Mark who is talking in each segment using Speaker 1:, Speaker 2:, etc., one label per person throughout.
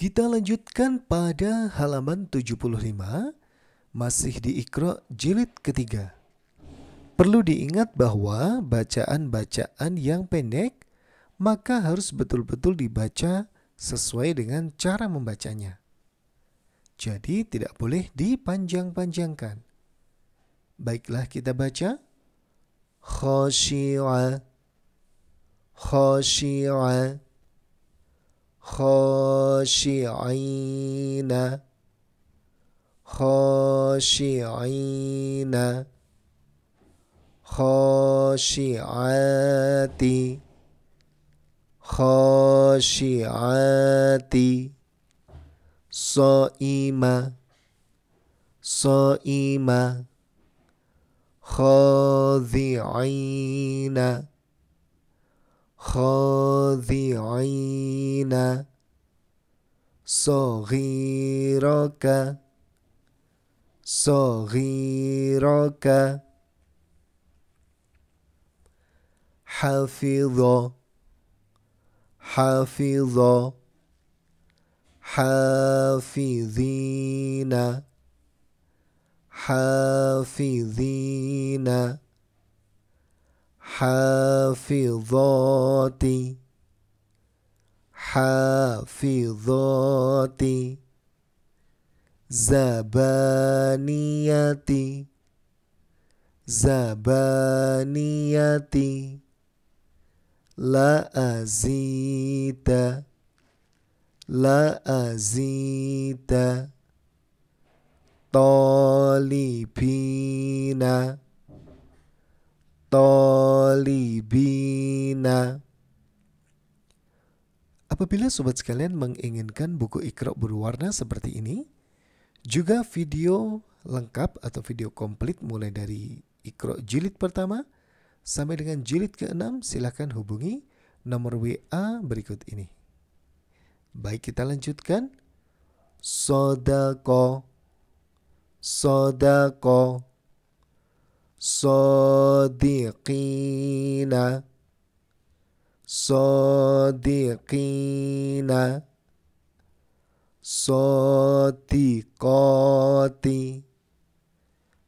Speaker 1: Kita lanjutkan pada halaman 75, masih di Iqra jilid ketiga. Perlu diingat bahwa bacaan-bacaan yang pendek maka harus betul-betul dibaca sesuai dengan cara membacanya. Jadi tidak boleh dipanjang-panjangkan. Baiklah kita baca. Khoshi'a Khoshi'a خاشعین خاشعین خاشعات خاشعات صائمة صائمة خاضعین خاضعين صغيرك صغيرك حافظ حفظ حافظين حافظين حافظاتي حافظاتي زبانيتي زبانيتي لا أزيد لا أزيد طالبينا tolibina. Apabila sobat sekalian menginginkan buku Iqra berwarna seperti ini, juga video lengkap atau video komplit mulai dari Iqra jilid pertama sampai dengan jilid keenam, 6 silahkan hubungi nomor WA berikut ini. Baik kita lanjutkan. Sodako Sodako صادقين صادقين صادقات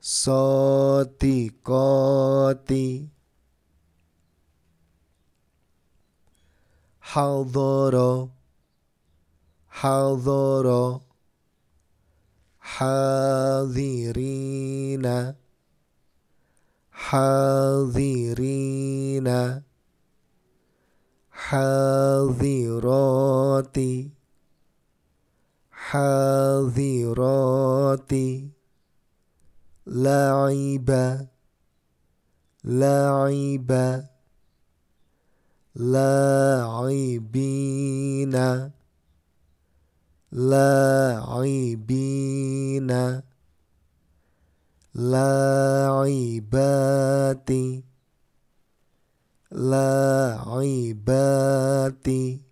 Speaker 1: صادقات حضر حضر حاضرين حاضرين حاضرات حاضرات لعب لعب لاعبين لاعبين la'ibati la'ibati